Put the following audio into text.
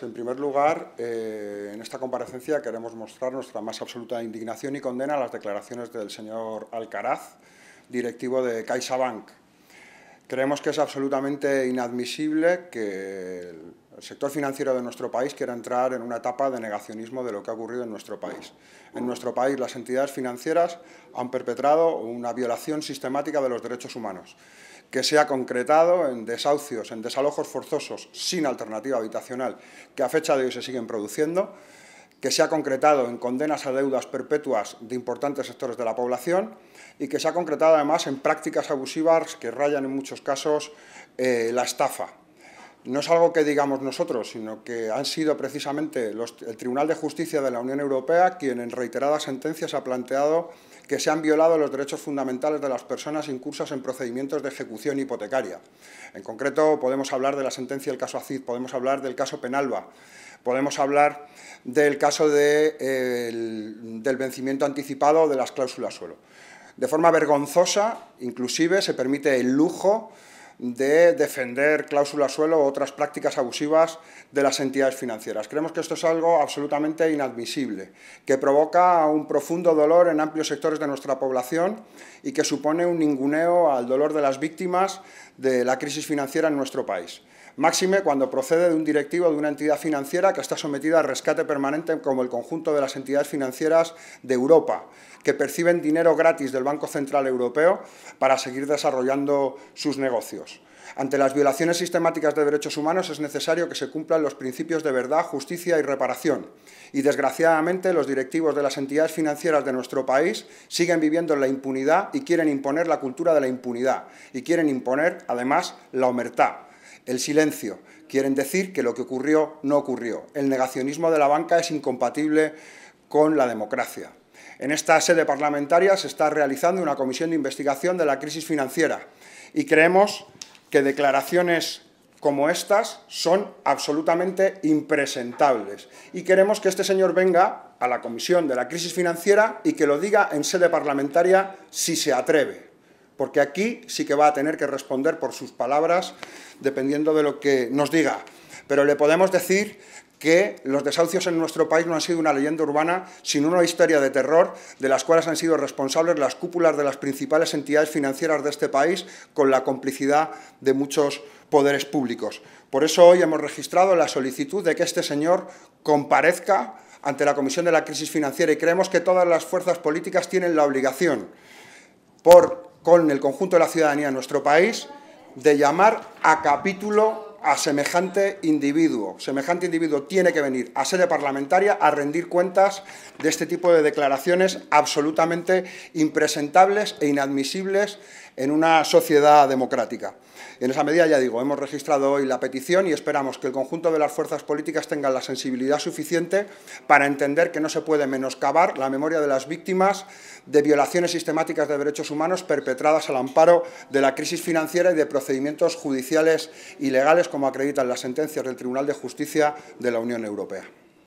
En primer lugar, eh, en esta comparecencia queremos mostrar nuestra más absoluta indignación y condena a las declaraciones del señor Alcaraz, directivo de CaixaBank. Creemos que es absolutamente inadmisible que el sector financiero de nuestro país quiera entrar en una etapa de negacionismo de lo que ha ocurrido en nuestro país. En nuestro país las entidades financieras han perpetrado una violación sistemática de los derechos humanos que se ha concretado en desahucios, en desalojos forzosos sin alternativa habitacional, que a fecha de hoy se siguen produciendo, que se ha concretado en condenas a deudas perpetuas de importantes sectores de la población y que se ha concretado además en prácticas abusivas que rayan en muchos casos eh, la estafa. No es algo que digamos nosotros, sino que han sido precisamente el Tribunal de Justicia de la Unión Europea quien en reiteradas sentencias ha planteado que se han violado los derechos fundamentales de las personas incursas en procedimientos de ejecución hipotecaria. En concreto, podemos hablar de la sentencia del caso ACID, podemos hablar del caso Penalba, podemos hablar del caso del vencimiento anticipado de las cláusulas suelo. De forma vergonzosa, inclusive, se permite el lujo de defender cláusulas suelo u otras prácticas abusivas de las entidades financieras. Creemos que esto es algo absolutamente inadmisible, que provoca un profundo dolor en amplios sectores de nuestra población y que supone un ninguneo al dolor de las víctimas de la crisis financiera en nuestro país. Máxime cuando procede de un directivo de una entidad financiera que está sometida a rescate permanente como el conjunto de las entidades financieras de Europa, que perciben dinero gratis del Banco Central Europeo para seguir desarrollando sus negocios. Ante las violaciones sistemáticas de derechos humanos es necesario que se cumplan los principios de verdad, justicia y reparación. Y desgraciadamente los directivos de las entidades financieras de nuestro país siguen viviendo en la impunidad y quieren imponer la cultura de la impunidad. Y quieren imponer, además, la omertad, el silencio. Quieren decir que lo que ocurrió no ocurrió. El negacionismo de la banca es incompatible con la democracia. En esta sede parlamentaria se está realizando una comisión de investigación de la crisis financiera y creemos que declaraciones como estas son absolutamente impresentables. Y queremos que este señor venga a la Comisión de la Crisis Financiera y que lo diga en sede parlamentaria si se atreve. Porque aquí sí que va a tener que responder por sus palabras, dependiendo de lo que nos diga. Pero le podemos decir que los desahucios en nuestro país no han sido una leyenda urbana, sino una historia de terror de las cuales han sido responsables las cúpulas de las principales entidades financieras de este país con la complicidad de muchos poderes públicos. Por eso hoy hemos registrado la solicitud de que este señor comparezca ante la Comisión de la Crisis Financiera y creemos que todas las fuerzas políticas tienen la obligación, por, con el conjunto de la ciudadanía de nuestro país, de llamar a capítulo a semejante individuo. Semejante individuo tiene que venir a sede parlamentaria a rendir cuentas de este tipo de declaraciones absolutamente impresentables e inadmisibles en una sociedad democrática. En esa medida, ya digo, hemos registrado hoy la petición y esperamos que el conjunto de las fuerzas políticas tenga la sensibilidad suficiente para entender que no se puede menoscabar la memoria de las víctimas de violaciones sistemáticas de derechos humanos perpetradas al amparo de la crisis financiera y de procedimientos judiciales ilegales, como acreditan las sentencias del Tribunal de Justicia de la Unión Europea.